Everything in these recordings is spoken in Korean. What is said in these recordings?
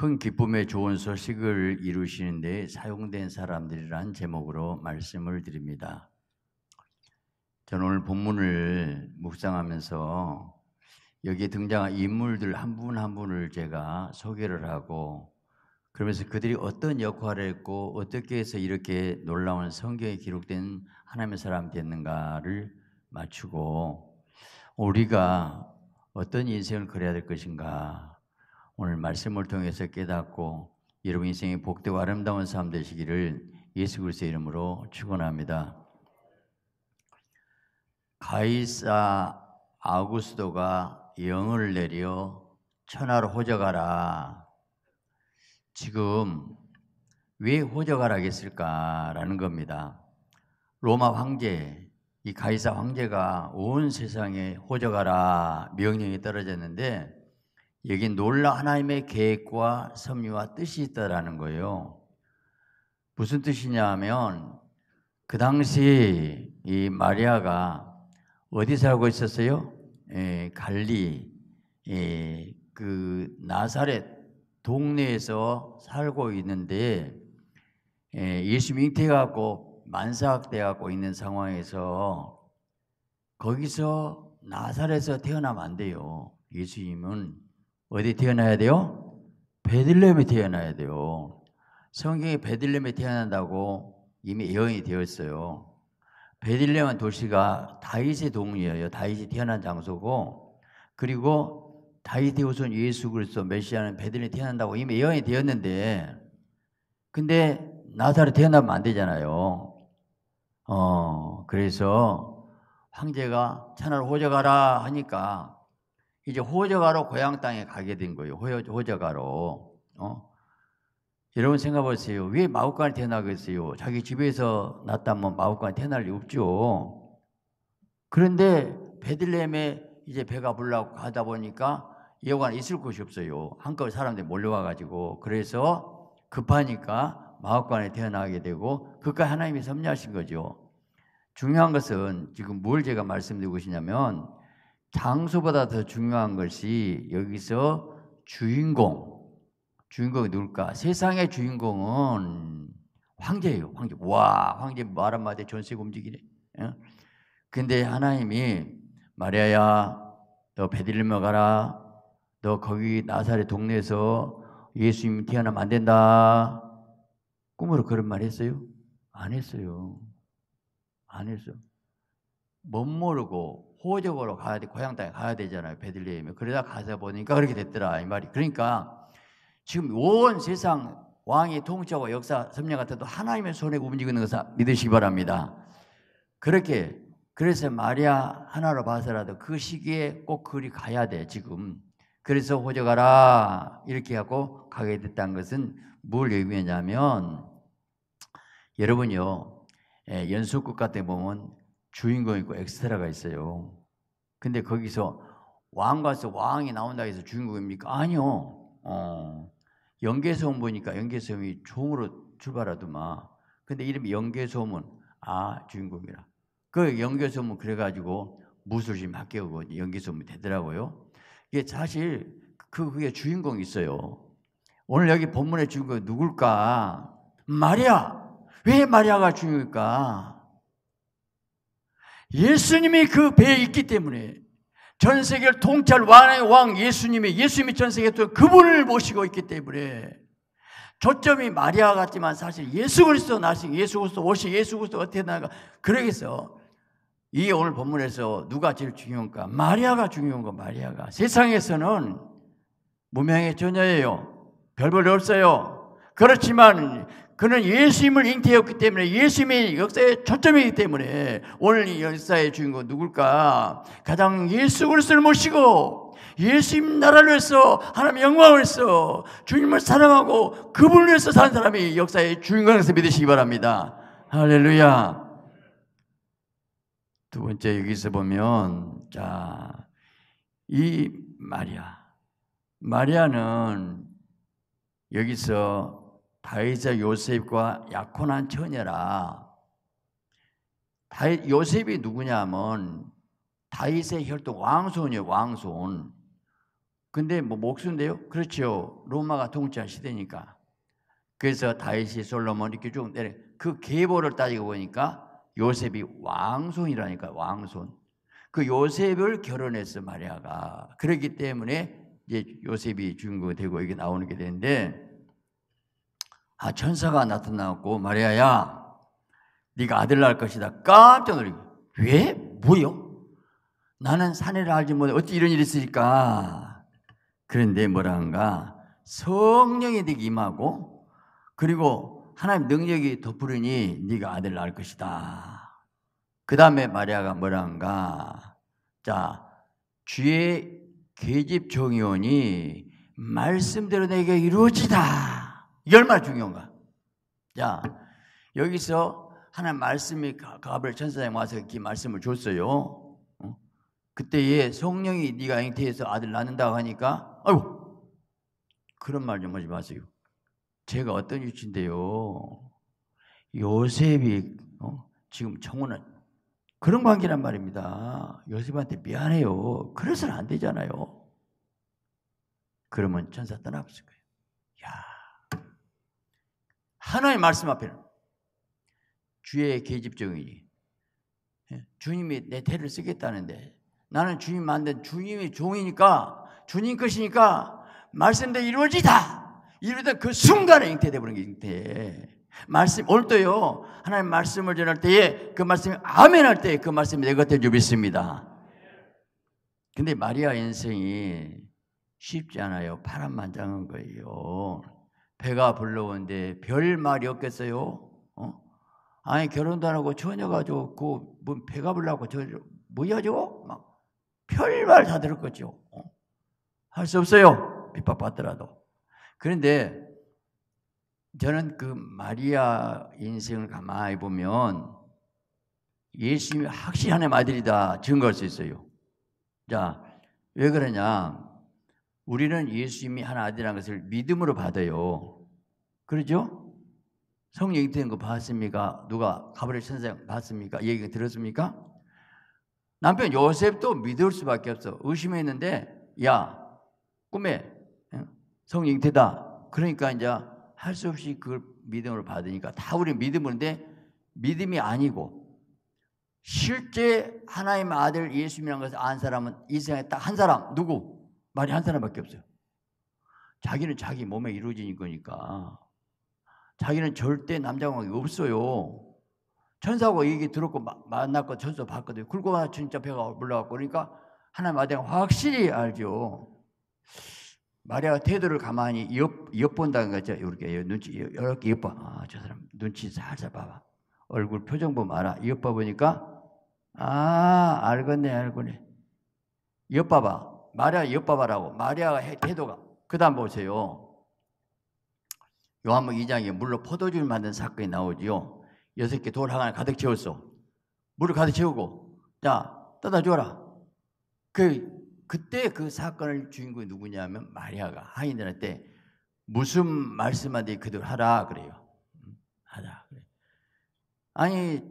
큰 기쁨의 좋은 소식을 이루시는 데 사용된 사람들이란 제목으로 말씀을 드립니다. 저는 오늘 본문을 묵상하면서 여기에 등장한 인물들 한 분한 한 분을 제가 소개를 하고 그러면서 그들이 어떤 역할을 했고 어떻게 해서 이렇게 놀라운 성경에 기록된 하나님의 사람 됐는가를 맞추고 우리가 어떤 인생을 그려야 될 것인가 오늘 말씀을 통해서 깨닫고 여러분 인생의 복되고 아름다운 삶 되시기를 예수 그리스도의 이름으로 축원합니다. 가이사 아구스도가 영을 내려 천하로 호적하라. 지금 왜 호적하라 했을까라는 겁니다. 로마 황제 이 가이사 황제가 온 세상에 호적하라 명령이 떨어졌는데 여기 놀라 하나님의 계획과 섭리와 뜻이 있다라는 거예요. 무슨 뜻이냐 하면 그 당시 이 마리아가 어디 살고 있었어요? 에, 예, 갈리 에, 예, 그 나사렛 동네에서 살고 있는데 에, 예, 예수 잉태해고 만삭돼갖고 있는 상황에서 거기서 나사렛에서 태어나면 안 돼요. 예수님은 어디 태어나야 돼요? 베들레헴에 태어나야 돼요. 성경이 베들레헴에 태어난다고 이미 예언이 되었어요. 베들레헴 도시가 다윗의 동이에요. 다윗이 태어난 장소고 그리고 다윗의 후손 예수 그리스도 메시아는 베들레헴 에 태어난다고 이미 예언이 되었는데 근데 나사로 태어나면 안 되잖아요. 어 그래서 황제가 천하를 호적하라 하니까 이제 호저가로 고향 땅에 가게 된 거예요. 호저가로. 어? 여러분 생각해보세요. 왜마우카한 태어나겠어요? 자기 집에서 났다면 마우카한 태어날 리 없죠. 그런데 베들렘에 이제 배가 불라고 가다 보니까 여관 있을 곳이 없어요. 한꺼번에 사람들이 몰려와가지고 그래서 급하니까 마우관에 태어나게 되고 그까지 하나님이 섭리하신 거죠. 중요한 것은 지금 뭘 제가 말씀드리고 싶냐면 장소보다 더 중요한 것이 여기서 주인공. 주인공이 누굴까? 세상의 주인공은 황제예요. 황제. 와, 황제 말 한마디에 전세가 움직이네. 예? 근데 하나님이 마리아야, 너 베들레헴 가라. 너 거기 나사렛 동네에서 예수님 태어나면 안 된다. 꿈으로 그런 말 했어요? 안 했어요. 안 했어. 못 모르고 호적으로 가야 돼, 고향 땅에 가야 되잖아요. 베들레헴에. 그러다 가서 보니까 그렇게 됐더라. 이 말이. 그러니까 지금 온 세상 왕이 통치하고 역사 섭리 같아도 하나님의 손에 움직이는 것을 믿으시기 바랍니다. 그렇게 그래서 마리아 하나로 봐서라도 그 시기에 꼭 그리 가야 돼 지금. 그래서 호적하라 이렇게 하고 가게 됐다는 것은 뭘 의미하냐면 여러분요 예, 연수국 같은 보면 주인공이 있고 엑스트라가 있어요. 근데 거기서 왕가서 왕이 나온다 해서 주인공입니까? 아니요. 어. 연계소음 보니까 연계소음이 종으로 출발하더만. 근데 이름이 연계소음은 아 주인공이라. 그 연계소음은 그래가지고 무술심 합격하고 연계소음이 되더라고요. 이게 사실 그 그게 주인공이 있어요. 오늘 여기 본문의 주인공이 누굴까? 마리아. 왜 마리아가 주인공일까? 예수님이 그 배에 있기 때문에 전 세계를 통찰 왕의 왕 예수님이 예수님이 전 세계에 그분을 모시고 있기 때문에 초점이 마리아 같지만 사실 예수 그리스도 나신 예수 그리스도 오시 예수 그리스도 어떻게 나가 그러겠어 이 오늘 본문에서 누가 제일 중요한가 마리아가 중요한거 마리아가 세상에서는 무명의 전녀예요 별별 없어요 그렇지만 그는 예수님을 잉태했기 때문에 예수님의 역사의 초점이기 때문에 오늘 이 역사의 주인공 누굴까? 가장 예수 그리스도를 모시고 예수님 나라를 위해서 하나님 영광을 위해서 주님을 사랑하고 그분을 위해서 사는 사람이 역사의 주인공에서 믿으시기 바랍니다. 할렐루야. 두 번째 여기서 보면 자이 마리아 마리아는 여기서 다윗의 요셉과 약혼한 처녀라. 다윗, 요셉이 누구냐면 다윗의 혈통 왕손이에요, 왕손. 근데 뭐 목수인데요? 그렇죠. 로마가 통치한 시대니까. 그래서 다윗이 솔로몬 이렇게 쭉 내려 그 계보를 따지고 보니까 요셉이 왕손이라니까 왕손. 그 요셉을 결혼했어 마리아가. 그렇기 때문에 이제 요셉이 주인공이 되고 이게 나오는 게 되는데 아, 천사가 나타나고 마리아야 네가 아들 낳을 것이다. 깜짝 놀리고 왜? 뭐요? 나는 사내를 알지 못해. 어떻게 이런 일이 있으니까. 그런데 뭐라 한가? 성령이 되게 임하고 그리고 하나님 능력이 덮으리니 네가 아들 낳을 것이다. 그 다음에 마리아가 뭐라 한가? 자, 주의 계집 종이오니 말씀대로 내게 이루어지다. 이게 얼마나 중요한가? 자, 여기서 하나 말씀이 가브리 천사장 와서 이렇게 말씀을 줬어요. 어? 그때에 성령이 네가 잉태해서 아들 낳는다고 하니까 아이고 그런 말 좀 하지 마세요. 제가 어떤 유치인데요. 요셉이 어? 지금 청원한 그런 관계란 말입니다. 요셉한테 미안해요. 그래서는 안 되잖아요. 그러면 천사 떠나버릴 거예요. 야, 하나의 말씀 앞에 주의 계집종이니 예, 주님이 내 대를 쓰겠다는데 나는 주님 만든 주님의 종이니까 주님 것이니까 말씀대로 이루어지다 이러다그 순간에 잉태돼 버린 게 잉태 말씀 올때요 하나님 말씀을 전할 때에 그 말씀이 아멘 할 때에 그 말씀이 내것에줄 믿습니다 근데 마리아 인생이 쉽지 않아요 파란만장한 거예요 배가 불러오는데 별 말이 없겠어요? 어? 아니 결혼도 안 하고 처녀가 좋고 그 뭐 배가 불라고 저 뭐야 저막 별 말 다 들을 거죠. 어? 할수 없어요. 핍박받더라도. 그런데 저는 그 마리아 인생을 가만히 보면 예수님이 확실히 하나님 아들이다 증거할 수 있어요. 자, 왜 그러냐? 우리는 예수님이 하나 아들이라는 것을 믿음으로 받아요. 그러죠? 성령이 되거 봤습니까? 누가 가브리엘 천사 봤습니까? 얘기 들었습니까? 남편 요셉도 믿을 수밖에 없어. 의심했는데 야 꿈에 성령이 되다. 그러니까 이제 할 수 없이 그걸 믿음으로 받으니까 다 우리 믿음인데 믿음이 아니고 실제 하나님 아들 예수님이라는 것을 안 사람은 이 세상에 딱 한 사람 누구? 말이 한 사람밖에 없어요. 자기는 자기 몸에 이루어진 거니까. 자기는 절대 남자관계 없어요. 천사하고 얘기 들었고 마, 만났고 천사 봤거든요. 굴고가 아, 진짜 배가 올라왔고 그러니까 하나님 아들 확실히 알죠. 마리아가 태도를 가만히 엿, 옆본다는 거죠. 이렇게 눈치, 이렇게 옆봐. 아, 저 사람 눈치 살살 봐봐. 얼굴 표정 보면 알아. 엿봐 보니까, 아, 알겠네, 알겠네. 엿봐봐 마리아 옆바바라고 마리아가 태도가 그다음 보세요. 요한복 2장에 물로 포도주를 만든 사건이 나오지요. 여섯 개 돌 하나 가득 채웠어. 물을 가득 채우고 자 떠다 줘라. 그 그때 그 사건을 주인공이 누구냐면 마리아가 하인들한테 무슨 말씀하든 그들 하라 그래요. 음, 하라 그래. 아니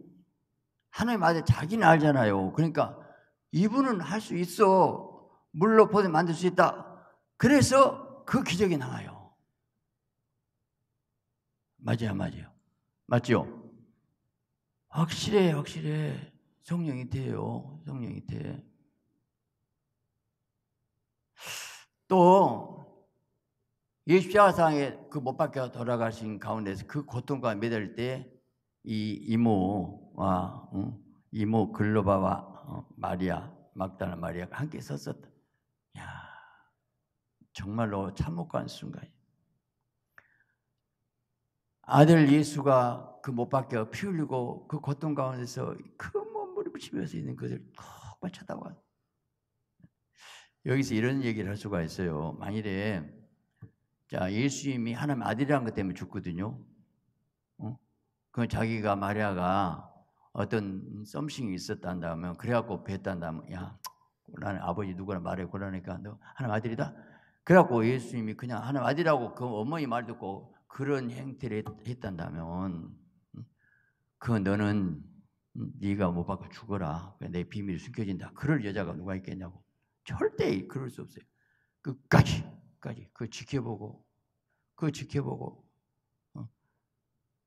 하나님 아들 자기는 알잖아요. 그러니까 이분은 할 수 있어. 물로 보도 만들 수 있다. 그래서 그 기적이 나와요. 맞아요, 맞아요. 맞죠? 확실해, 확실해. 성령이 돼요. 성령이 돼. 또, 이 십자가상에 그못 박혀 돌아가신 가운데서 그 고통과 매달 때 이 이모와, 응? 이모 글로바와 어, 마리아, 막다나 마리아가 함께 섰었다. 정말로 참혹한 순간이에요. 아들 예수가 그못 박혀 피 흘리고 그 고통 가운데서 큰몸 부림치면서 있는 것을 콕만 쳐다봐. 여기서 이런 얘기를 할 수가 있어요. 만일에 자 예수님이 하나님 아들이라는 것 때문에 죽거든요. 어? 그 자기가 마리아가 어떤 썸씽이 있었다면 그래갖고 뵀다면 야 나는 아버지 누구나 말해 그러니까 너 하나님 아들이다. 그래갖고 예수님이 그냥 하나님 아들이라고 그 어머니 말 듣고 그런 행태를 했, 단다면그 너는 네가 못 뭐 받고 죽어라. 내 비밀이 숨겨진다. 그럴 여자가 누가 있겠냐고. 절대 그럴 수 없어요. 끝까지, 끝까지. 그 지켜보고, 그 지켜보고.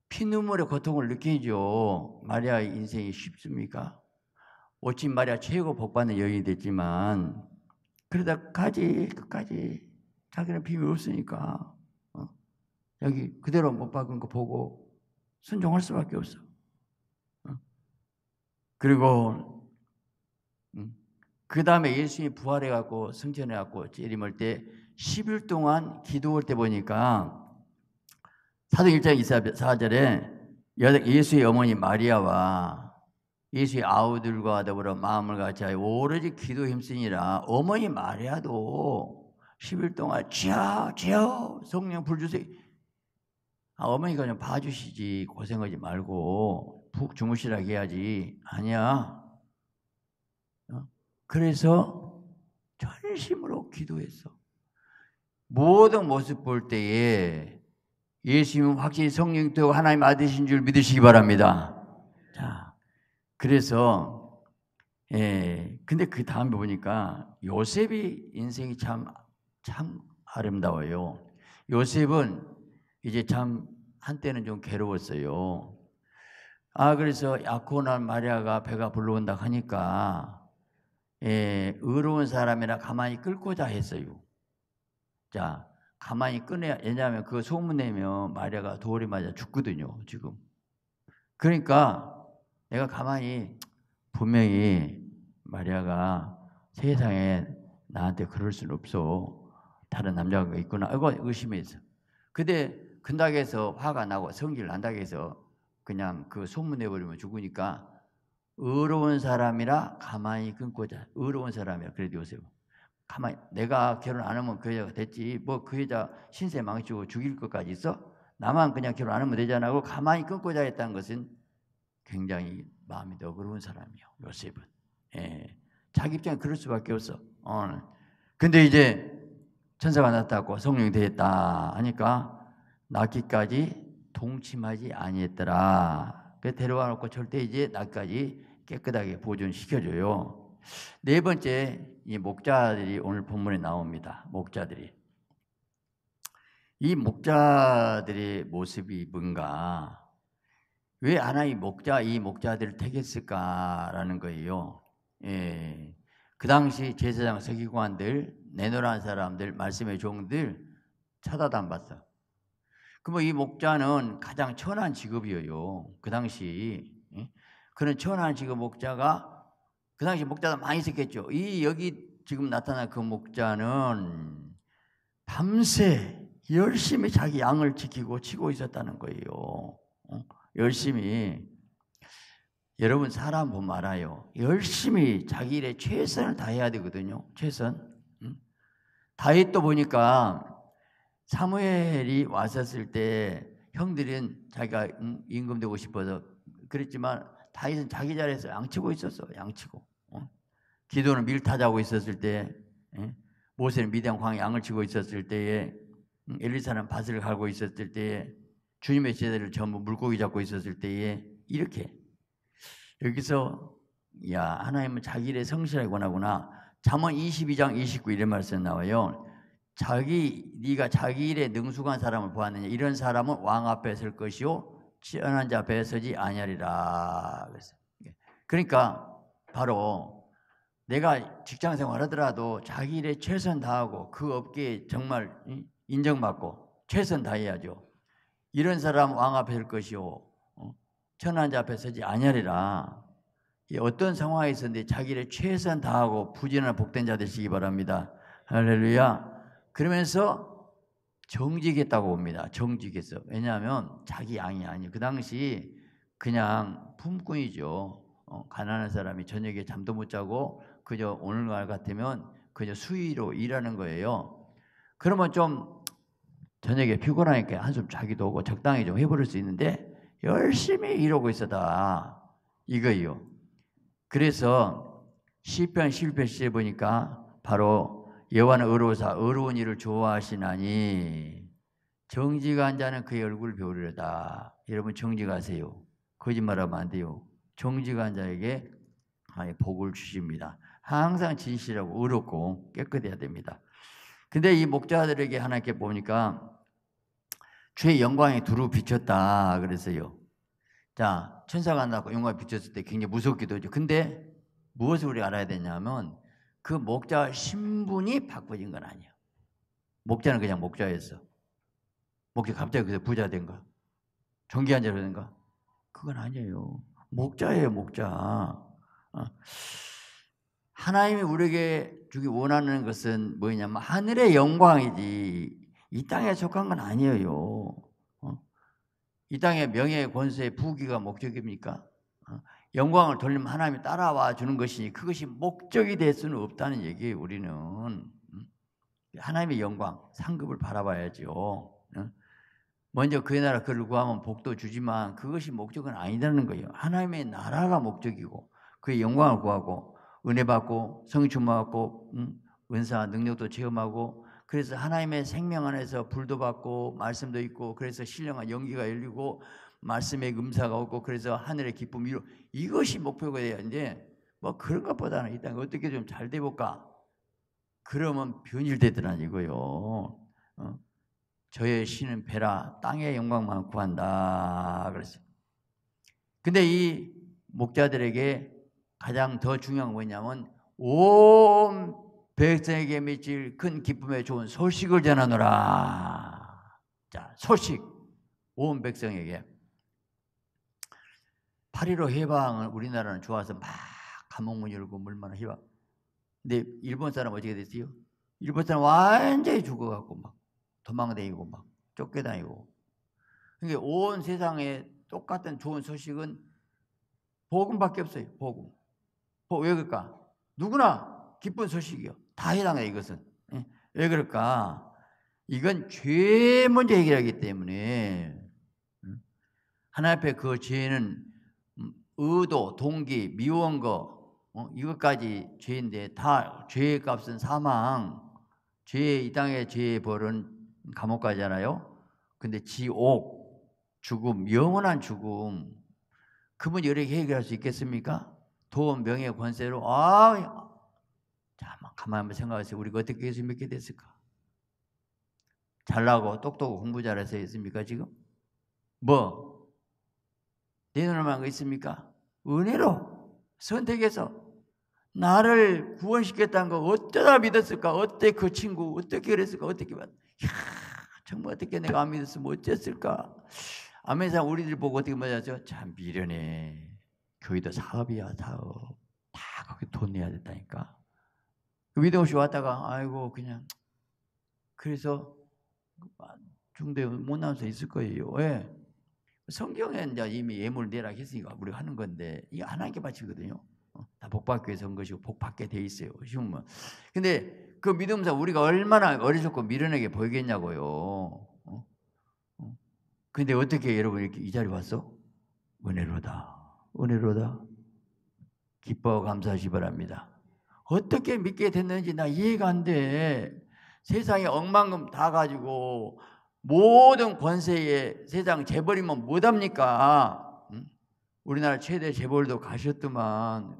피눈물의 고통을 느끼죠. 마리아의 인생이 쉽습니까? 오찌 마리아 최고 복받는 여인이 됐지만, 그러다까지, 끝까지 자기는 비밀 없으니까 어, 여기 그대로 못 박은 거 보고 순종할 수밖에 없어. 어. 그리고 음, 그 다음에 예수님이 부활해 갖고 승천해 갖고 재림할 때 10일 동안 기도할 때 보니까 사도 1장 24절에 예수의 어머니 마리아와 예수의 아우들과 더불어 마음을 같이 하여 오로지 기도 힘쓰니라 어머니 마리아도 10일 동안 지하 지하 성령 불 주세요. 아, 어머니가 좀 봐주시지 고생하지 말고 푹 주무시라 해야지. 아니야. 어? 그래서 전심으로 기도했어. 모든 모습 볼 때에 예수님은 확실히 성령 되고 하나님 아들이신 줄 믿으시기 바랍니다. 자, 그래서 예, 근데 그 다음에 보니까 요셉이 인생이 참참 아름다워요. 요셉은 이제 참 한때는 좀 괴로웠어요. 아 그래서 약혼한 마리아가 배가 불러온다 하니까 예, 의로운 사람이라 가만히 끌고자 했어요. 자, 가만히 끊어야, 왜냐하면 그 소문내면 마리아가 돌이 맞아 죽거든요, 지금. 그러니까 내가 가만히 분명히 마리아가 세상에 나한테 그럴 순 없어. 다른 남자가 있구나. 이거 의심해서 근데 근닥에서 화가 나고 성질 난다고 해서 그냥 그 소문내버리면 죽으니까 의로운 사람이라 가만히 끊고자. 의로운 사람이야 그래도 요새 뭐. 가만히 내가 결혼 안 하면 그 여자가 됐지. 뭐 그 여자 신세 망치고 죽일 것까지 있어? 나만 그냥 결혼 안 하면 되잖아 하고 가만히 끊고자 했다는 것은 굉장히 마음이 너그러운 사람이요. 요셉은. 예. 자기 입장에 그럴 수밖에 없어. 어. 근데 이제 천사가 났다고 성령이 되었다 하니까 낳기까지 동침하지 아니했더라. 그 데려와 놓고 절대 이제 낳기까지 깨끗하게 보존시켜줘요. 네 번째 이 목자들이 오늘 본문에 나옵니다. 목자들이 이 목자들의 모습이 뭔가 왜 하나의 목자 이 목자들을 택했을까라는 거예요. 예. 그 당시 제사장 서기관들 내노라한 사람들, 말씀의 종들 쳐다도 안 봤어. 그뭐 이 목자는 가장 천한 직업이에요. 그 당시 예? 그런 천한 직업 목자가 그 당시 목자도 많이 있었겠죠. 이 여기 지금 나타난 그 목자는 밤새 열심히 자기 양을 지키고 치고 있었다는 거예요. 어? 열심히 여러분 사람 보면 알아요. 열심히 자기 일에 최선을 다해야 되거든요. 최선. 다윗도 보니까 사무엘이 왔었을 때 형들은 자기가 임금 되고 싶어서 그랬지만 다윗은 자기 자리에서 양치고 있었어. 양치고. 어? 기도는 밀타자고 있었을 때 예? 모세는 미대한광 양을 치고 있었을 때에 음, 엘리사는 밭을 갈고 있었을 때에 주님의 제자를 전부 물고기 잡고 있었을 때에 이렇게 여기서 야 하나님은 자기를 성실하게 원하구나 잠언 22장 2 9일에 말씀 나와요. 자기 네가 자기 일에 능숙한 사람을 보았느냐 이런 사람은 왕 앞에 설 것이요 치열한 자 앞에 서지 아니하리라. 그래서 예. 그러니까 바로 내가 직장 생활하더라도 자기 일에 최선 다하고 그 업계에 정말 인정받고 최선 다해야죠. 이런 사람 왕 앞에 설 것이요 어, 천한 자 앞에 서지 아니하리라. 어떤 상황에 있었는데 자기를 최선 다하고 부진한 복된 자 되시기 바랍니다. 할렐루야. 그러면서 정직했다고 봅니다. 정직했어. 왜냐하면 자기 양이 아니에요. 그 당시 그냥 품꾼이죠. 어, 가난한 사람이 저녁에 잠도 못 자고 그저 오늘날 같으면 그저 수위로 일하는 거예요. 그러면 좀 저녁에 피곤하니까 한숨 자기도 오고 적당히 좀 해버릴 수 있는데 열심히 이러고있었다 이거예요. 그래서 시편 11편에 보니까 바로 여호와는 의로사 의로운 일을 좋아하시나니 정직한 자는 그의 얼굴을 배우려다. 여러분 정직하세요. 거짓말하면 안 돼요. 정직한 자에게 복을 주십니다. 항상 진실하고 의롭고 깨끗해야 됩니다. 근데 이 목자들에게 하나님께 보니까 주의 영광이 두루 비쳤다 그랬어요. 자, 천사가 나고 영광이 비쳤을 때 굉장히 무섭기도 하죠. 근데 무엇을 우리 알아야 되냐면 그 목자 신분이 바꿔진 건아니에요 목자는 그냥 목자였어. 목자 갑자기 그래서 부자 된가? 종기한 자로 된가? 그건 아니에요. 목자예요, 목자. 어. 하나님이 우리에게 주기 원하는 것은 뭐냐면 하늘의 영광이지 이 땅에 속한 건 아니에요. 이 땅의 명예의 권세의 부귀가 목적입니까? 어? 영광을 돌리면 하나님이 따라와 주는 것이니 그것이 목적이 될 수는 없다는 얘기예요. 우리는 음? 하나님의 영광 상급을 바라봐야죠. 어? 먼저 그의 나라 그를 구하면 복도 주지만 그것이 목적은 아니라는 거예요. 하나님의 나라가 목적이고 그의 영광을 구하고 은혜 받고 성취 받고 음? 은사 능력도 체험하고 그래서 하나님의 생명 안에서 불도 받고 말씀도 있고 그래서 신령한 연기가 열리고 말씀의 음사가 없고 그래서 하늘의 기쁨 이루 이것이 목표가 돼야 이뭐 그런 것보다는 일단 어떻게 좀 잘 돼볼까 그러면 변일되든 아니고요 어? 저의 신은 배라 땅의 영광만 구한다 그랬어요 근데 이 목자들에게 가장 더 중요한 건 뭐냐면 온 백성에게 미칠 큰 기쁨의 좋은 소식을 전하노라. 자, 소식. 온 백성에게. 8.15 해방을 우리나라는 좋아서 막 감옥문 열고 물만 해방. 근데 일본 사람 어떻게 됐어요? 일본 사람 완전히 죽어갖고 막 도망다니고 막 쫓겨다니고. 그러니까 온 세상에 똑같은 좋은 소식은 복음밖에 없어요. 복음. 왜 그럴까? 누구나 기쁜 소식이요. 다 해당해 이것은. 예? 왜 그럴까? 이건 죄 먼저 해결하기 때문에 음? 하나 앞에 그 죄는 음, 의도, 동기, 미워한 거 어? 이것까지 죄인데 다 죄의 값은 사망, 죄의 이 땅의 죄의 벌은 감옥가잖아요. 근데 지옥, 죽음, 영원한 죽음 그분 이렇게 해결할 수 있겠습니까? 돈, 명예, 권세로 아 가만 한번 생각하세요. 우리가 어떻게 예수 믿게 됐을까? 잘나고 똑똑하고 공부 잘해서 있습니까 지금? 뭐? 내 눈에만 거 있습니까? 은혜로 선택해서 나를 구원시켰다는 거 어쩌다 믿었을까? 어때 그 친구 어떻게 그랬을까? 어떻게 봤? 야 정말 어떻게 내가 안 믿었으면 어땠을까? 아멘상 우리들 보고 어떻게 맞았죠? 참 미련해. 교회도 사업이야 사업. 다 거기 돈 내야 됐다니까 믿음 그 없이 왔다가 아이고 그냥 그래서 중대 못 나온 사 있을 거예요. 왜? 예. 성경에 이제 이미 예물 내라 했으니까 우리가 하는 건데 이게 하나님께 바치거든요. 어, 다 복받기 위해서 한 것이고 복받게 돼 있어요. 쉬우면. 근데 그 믿음사 우리가 얼마나 어리석고 미련하게 보이겠냐고요. 어? 어? 근데 어떻게 여러분 이렇게 이 자리 에 왔어? 은혜로다. 은혜로다. 기뻐 감사하시 바랍니다. 어떻게 믿게 됐는지 나 이해가 안 돼. 세상에 엉망금다 가지고 모든 권세에 세상 재벌이면 못합니까? 우리나라 최대 재벌도 가셨더만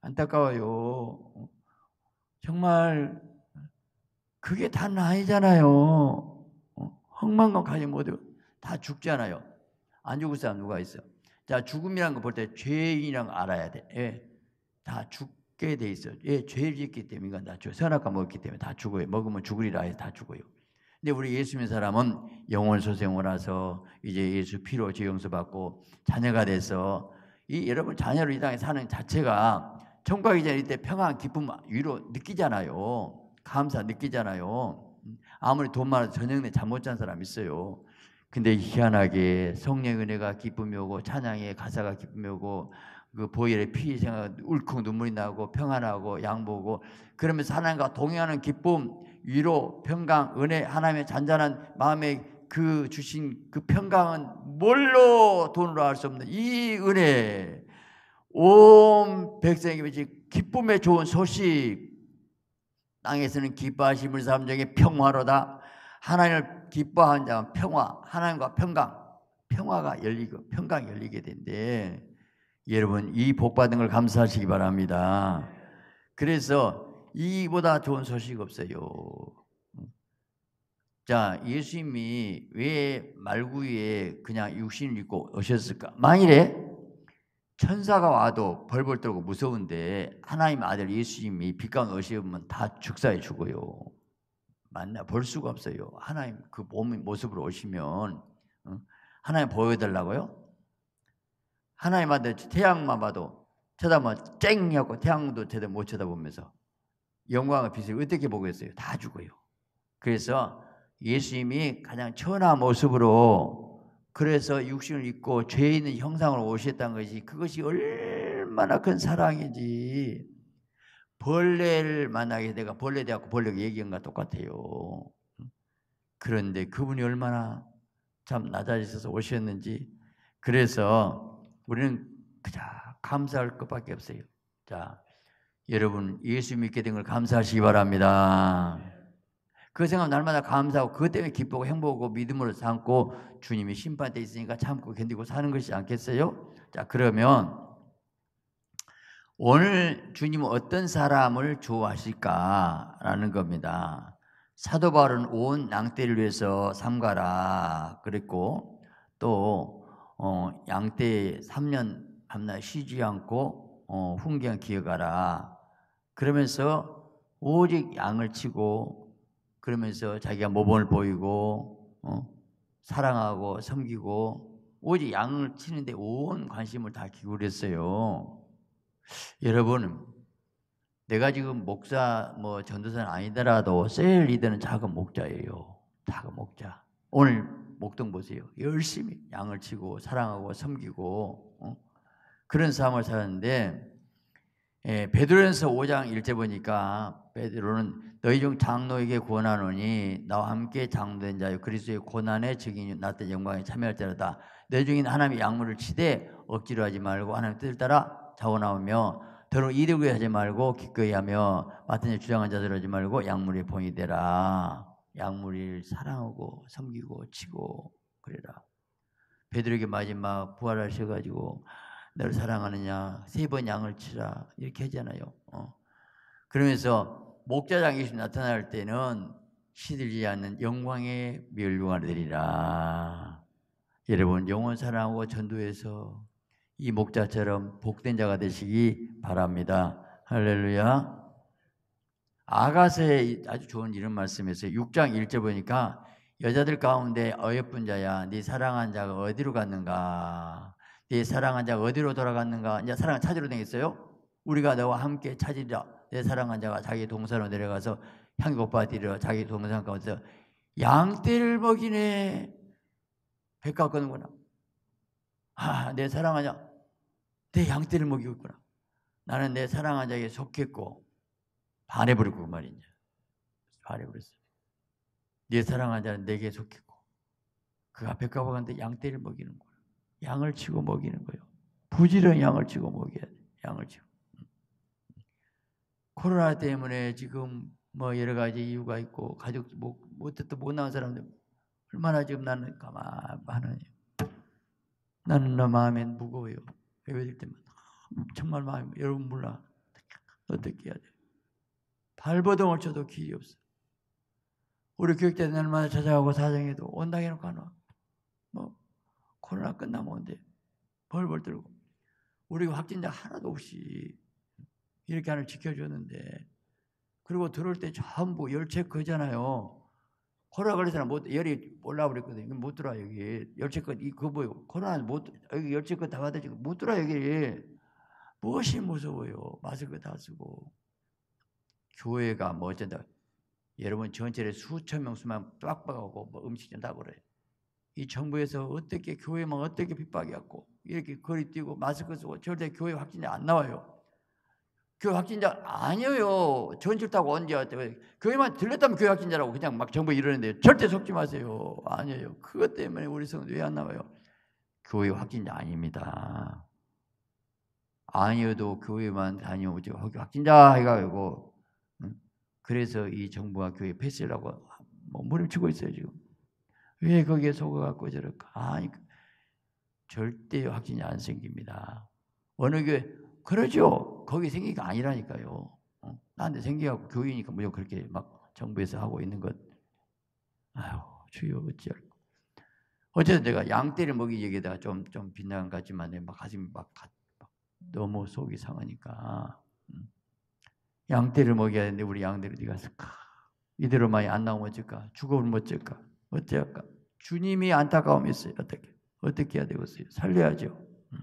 안타까워요. 정말 그게 다나이잖아요흥망금 어? 가지 모두 다 죽잖아요. 안 죽을 사람 누가 있어? 자 죽음이란 걸볼 때 죄인이란 거 알아야 돼. 예. 다 죽, 깨돼 있어. 예, 죄를 짓기 때문에 다 죽어. 선악과 먹기 때문에 다 죽어요. 먹으면 죽으리라 해서 다 죽어요. 근데 우리 예수님 사람은 영원 소생오라서 이제 예수 피로 지용수 받고 자녀가 돼서 이 여러분 자녀로 이 땅에 사는 자체가 천국이 전일 때 평안 기쁨 위로 느끼잖아요. 감사 느끼잖아요. 아무리 돈 많아도 저녁 내 잠 못 잔 사람 있어요. 근데 희한하게 성령 은혜가 기쁨이 오고 찬양의 가사가 기쁨이 오고 그 보일의 피 생각 울컥 눈물이 나고 평안하고 양보고 그러면서 하나님과 동행하는 기쁨 위로 평강 은혜 하나님의 잔잔한 마음에 그 주신 그 평강은 뭘로 돈으로 할 수 없는 이 은혜 온 백성에게 기쁨의 좋은 소식 땅에서는 기뻐하시을 사람에게 평화로다 하나님을 기뻐하는 자는 평화 하나님과 평강 평화가 열리고 평강 열리게 된대 여러분 이 복 받은 걸 감사하시기 바랍니다. 그래서 이보다 좋은 소식 없어요. 자, 예수님이 왜말구에 그냥 육신을 입고 오셨을까? 만일에 천사가 와도 벌벌 떨고 무서운데 하나님 아들 예수님이 빛가운 오시면 다 축사해 죽어요. 만나 볼 수가 없어요. 하나님 그 몸의 모습으로 오시면 하나님 보여달라고요? 하나님 앞에 태양만 봐도 쳐다보면 쨍하고 태양도 제대로 못 쳐다보면서 영광의 빛을 어떻게 보겠어요? 다 죽어요. 그래서 예수님이 가장 천하 모습으로 그래서 육신을 입고 죄 있는 형상으로 오셨다는 것이 그것이 얼마나 큰 사랑이지. 벌레를 만나게 내가 벌레 대갖고 벌레가 얘기한 것 똑같아요. 그런데 그분이 얼마나 참 낮아지셔서 오셨는지 그래서 우리는 그자 감사할 것밖에 없어요. 자, 여러분 예수 믿게 된 걸 감사하시기 바랍니다. 그 생각 날마다 감사하고 그것 때문에 기쁘고 행복하고 믿음으로 삼고 주님이 심판대 있으니까 참고 견디고 사는 것이 않겠어요? 자, 그러면 오늘 주님은 어떤 사람을 좋아하실까라는 겁니다. 사도 바울은 온 낭대를 위해서 삼가라 그랬고 또 어, 양떼 3년 밤낮 쉬지 않고 어, 훈경 기어가라. 그러면서 오직 양을 치고 그러면서 자기가 모범을 보이고 어, 사랑하고 섬기고 오직 양을 치는데 온 관심을 다 기울였어요. 여러분 내가 지금 목사 뭐 전도사는 아니더라도 셀 리더는 작은 목자예요. 작은 목자. 오늘 목동 보세요. 열심히 양을 치고 사랑하고 섬기고 어? 그런 삶을 사는데 예, 베드로전서 5장 1절 보니까 베드로는 너희 중 장로에게 구하노니 나와 함께 장로된 자요 그리스도의 고난의 증인 나때 영광에 참여할 자로다. 너희 중인 하나님의 양물을 치되 억지로 하지 말고 하나님 뜻을 따라 자원하며 더러 이득을 하지 말고 기꺼이 하며 맡은 일 주장한 자들 하지 말고 양물의 본이 되라. 약물리 사랑하고 섬기고 치고 그래라. 베드로에게 마지막 부활하셔가지고 너를 사랑하느냐 세 번 양을 치라 이렇게 하잖아요. 어. 그러면서 목자장 예수 나타날 때는 시들지 않는 영광의 멸류관을 드리라. 여러분 영원 사랑하고 전도해서 이 목자처럼 복된 자가 되시기 바랍니다. 할렐루야. 아가서의 아주 좋은 이런 말씀에서 6장 1절 보니까 여자들 가운데 어여쁜 자야 네 사랑한 자가 어디로 갔는가 네 사랑한 자가 어디로 돌아갔는가 이제 사랑을 찾으러 다녔어요 우리가 너와 함께 찾으자 내 사랑한 자가 자기 동산으로 내려가서 향고파디려 자기 동산 가운데서 양떼를 먹이네 배 깎는구나 아내 사랑한 자내 양떼를 먹이고 있구나 나는 내 사랑한 자에게 속했고 반해버리고 그 말이냐. 반해버렸어. 내 사랑한 자는 내게 속했고 그 앞에 까박한데 양떼를 먹이는 거예요. 양을 치고 먹이는 거예요. 부지런 양을 치고 먹여야 돼. 양을 치고. 코로나 때문에 지금 뭐 여러 가지 이유가 있고 가족 못 못했다 못 나온 사람들 얼마나 지금 나는 가만 하느냐. 나는 나 마음에 무거워요. 예배될 때마 정말 마음 여러분 몰라 어떻게 해야 돼? 발버둥을 쳐도 길이 없어. 우리 교육대 날마다 찾아가고 사정해도 온다 해놓고 안 와. 뭐 코로나 끝나면 온대. 벌벌 떨고. 우리 확진자 하나도 없이 이렇게 하나 지켜줬는데 그리고 들어올 때 전부 열 체크잖아요. 코로나 걸린 사람 못 열이 올라 그랬거든못 들어 여기 열 체크 이거 뭐요? 코로나 못 여기 열 체크 다 받아지고 못 들어 여기 무엇이 무서워요? 마스크 다 쓰고 교회가 뭐 어쩐다. 여러분 전체를 수천 명 수만 빡빡하고 뭐 음식 준다 그래이 정부에서 어떻게 교회만 어떻게 핍박이었고 이렇게 거리 뛰고 마스크 쓰고 절대 교회 확진자 안 나와요. 교회 확진자 아니에요. 전철 타고 언제 왔대 교회만 들렸다면 교회 확진자라고 그냥 막 정부 이러는데 절대 속지 마세요. 아니에요. 그것 때문에 우리 성도 왜안 나와요? 교회 확진자 아닙니다. 아니어도 교회만 다녀오죠. 확진자 해가지고 그래서 이정부와 교회 패스라고뭐무을치고 있어요 지금. 왜 거기에 속아갖고 저럴까? 아니 절대 확신이 안 생깁니다. 어느 교회 그러죠. 거기 생긴 게 아니라니까요. 어? 나한테 생겨갖고 교회니까 무 뭐 그렇게 막 정부에서 하고 있는 것. 아유 주여 어찌할 어쨌든 제가 양떼를 먹이 얘기다가 좀, 좀 빗나간 것 같지만 막 가슴이 막, 가, 막 너무 속이 상하니까. 음. 양떼를 먹여야 되는데 우리 양떼를 어디 갔을까? 이대로 많이 안 나오면 어쩔까? 죽으면 어쩔까? 어째할 주님이 안타까움이 있어요. 어떻게? 어떻게 해야 되겠어요? 살려야죠. 음.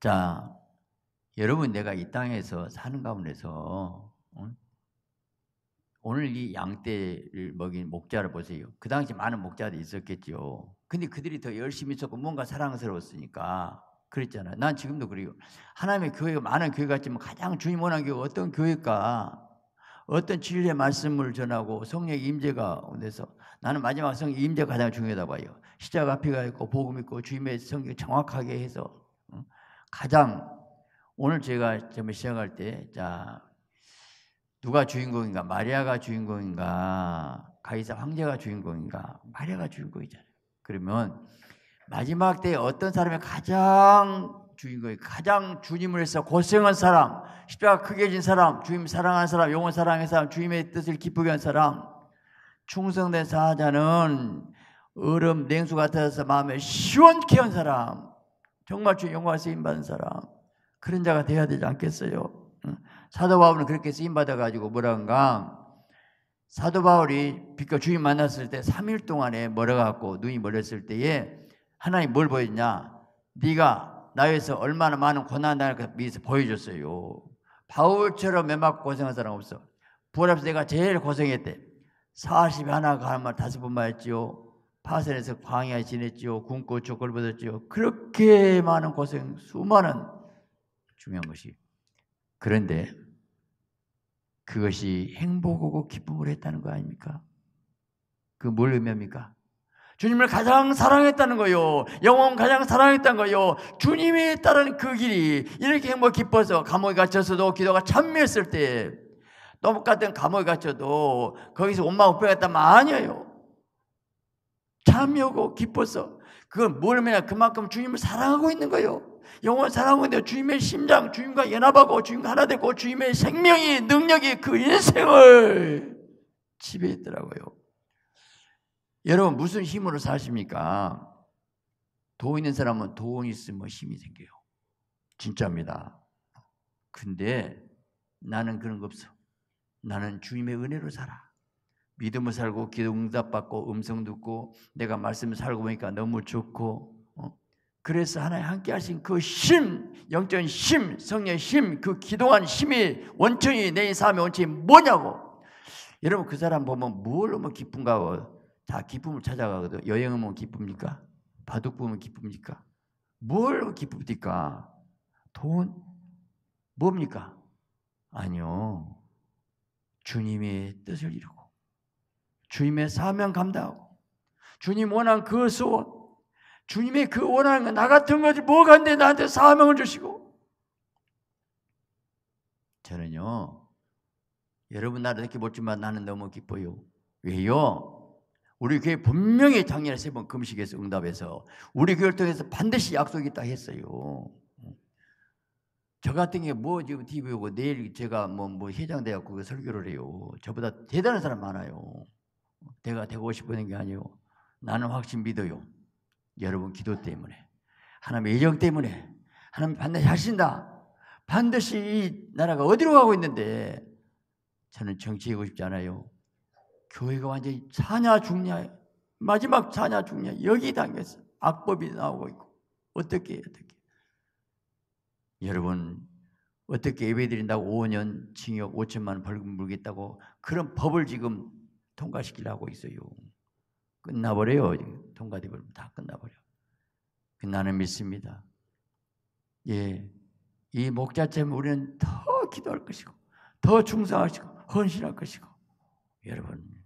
자, 여러분 내가 이 땅에서 사는 가운데서 음, 오늘 이 양떼를 먹인 목자를 보세요. 그 당시 많은 목자들이 있었겠죠. 근데 그들이 더 열심히 있었고 뭔가 사랑스러웠으니까 그랬잖아요. 난 지금도 그래요. 하나님의 교회가 많은 교회 같지만 가장 주님 원한 교회가 어떤 교회일까? 어떤 진리의 말씀을 전하고 성령의 임재가 온데서 나는 마지막 성령 의 임재가 가장 중요하다 봐요. 시자앞피가 있고 복음 있고 주님의 성경 정확하게 해서 어? 가장 오늘 제가 처음 시작할 때 자 누가 주인공인가 마리아가 주인공인가 가이사 황제가 주인공인가 마리아가 주인공이잖아요. 그러면 마지막 때에 어떤 사람이 가장 주인공이 가장 주님을 해서 고생한 사람, 십자가 크게 진 사람, 주님 사랑한 사람, 영원 사랑한 사람, 주님의 뜻을 기쁘게 한 사람, 충성된 사자는 얼음 냉수 같아서 마음에 시원케 한 사람, 정말 주님 영광을 쓰임 받은 사람, 그런 자가 돼야 되지 않겠어요? 사도 바울은 그렇게 쓰임 받아가지고 뭐라는가? 사도 바울이 비켜 주님 만났을 때 3일 동안에 멀어갖고 눈이 멀었을 때에 하나님 뭘보였냐 네가 나에서 얼마나 많은 고난을 당할까 미리 보여줬어요. 바울처럼 맨막 고생한 사람 없어. 부활합서 내가 제일 고생했대. 40 하나 가만 다섯 번만 했지요. 파산에서 광야에 지냈지요. 굶고 죽을 뻗었지요. 그렇게 많은 고생, 수많은 중요한 것이. 그런데 그것이 행복하고 기쁨을 했다는 거 아닙니까? 그 뭘 의미합니까? 주님을 가장 사랑했다는 거요. 영원 가장 사랑했다는 거요. 주님에 따른 그 길이 이렇게 뭐 기뻐서 감옥에 갇혀서도 기도가 참미했을 때 똑같은 감옥에 갇혀도 거기서 엄마 오빠였다 가 아니에요. 참여고 하 기뻐서 그건 뭘 뭐냐 그만큼 주님을 사랑하고 있는 거요. 영원 사랑하고 있는 주님의 심장, 주님과 연합하고 주님과 하나 되고 주님의 생명이 능력이 그 인생을 지배했더라고요. 여러분 무슨 힘으로 사십니까? 돈 있는 사람은 돈 있으면 힘이 생겨요. 진짜입니다. 근데 나는 그런 거 없어. 나는 주님의 은혜로 살아. 믿음을 살고 기도 응답받고 음성 듣고 내가 말씀을 살고 보니까 너무 좋고 어? 그래서 하나님 함께 하신 그 힘, 영적인 힘, 성령의 힘, 그 기도한 힘이 원천이 내 삶의 원천이 뭐냐고 여러분 그 사람 보면 뭘 너무 기쁜가 하고 다 기쁨을 찾아가거든. 여행은 뭐 기쁩니까? 바둑 보면 기쁩니까? 뭘 기쁩니까? 돈? 뭡니까? 아니요. 주님의 뜻을 이루고, 주님의 사명 감당하고, 주님 원한 그 소원, 주님의 그 원하는 거, 나 같은 것지 뭐가 데 나한테 사명을 주시고. 저는요, 여러분 나를 이렇게 볼지만 나는 너무 기뻐요. 왜요? 우리 교회 분명히 작년에 세 번 금식에서 응답해서 우리 교회를 통해서 반드시 약속이 있다 했어요. 저 같은 게 뭐 지금 TV 보고 내일 제가 뭐, 뭐 회장돼갖고 그 설교를 해요. 저보다 대단한 사람 많아요. 내가 되고 싶은 게아니요 나는 확신 믿어요. 여러분 기도 때문에. 하나님의 예정 때문에. 하나님 반드시 하신다. 반드시 이 나라가 어디로 가고 있는데 저는 정치하고 싶지 않아요. 교회가 완전히 사냐 죽냐 마지막 사냐 죽냐 여기 당겨서 악법이 나오고 있고 어떻게 어떻게 여러분 어떻게 예배드린다고 5년 징역 5천만 원 벌금 물겠다고 그런 법을 지금 통과시키려고 있어요. 끝나버려요. 통과되 버리면 다 끝나버려. 나는 믿습니다. 예, 이목자 때문에 우리는 더 기도할 것이고 더 충성하시고 헌신할 것이고 여러분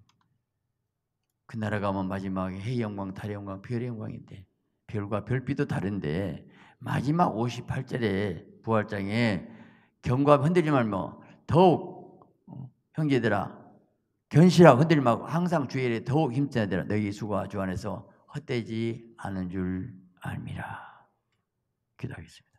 그 나라 가면 마지막에 해 영광, 달의 영광, 별의 영광인데 별과 별빛도 다른데 마지막 58절에 부활장에 경과 흔들지 말며 더욱 어, 형제들아 견실하고 흔들지 말고 항상 주일에 더욱 힘써야되라 너희 수가 고주 안에서 헛되지 않은 줄 알미라 기도하겠습니다.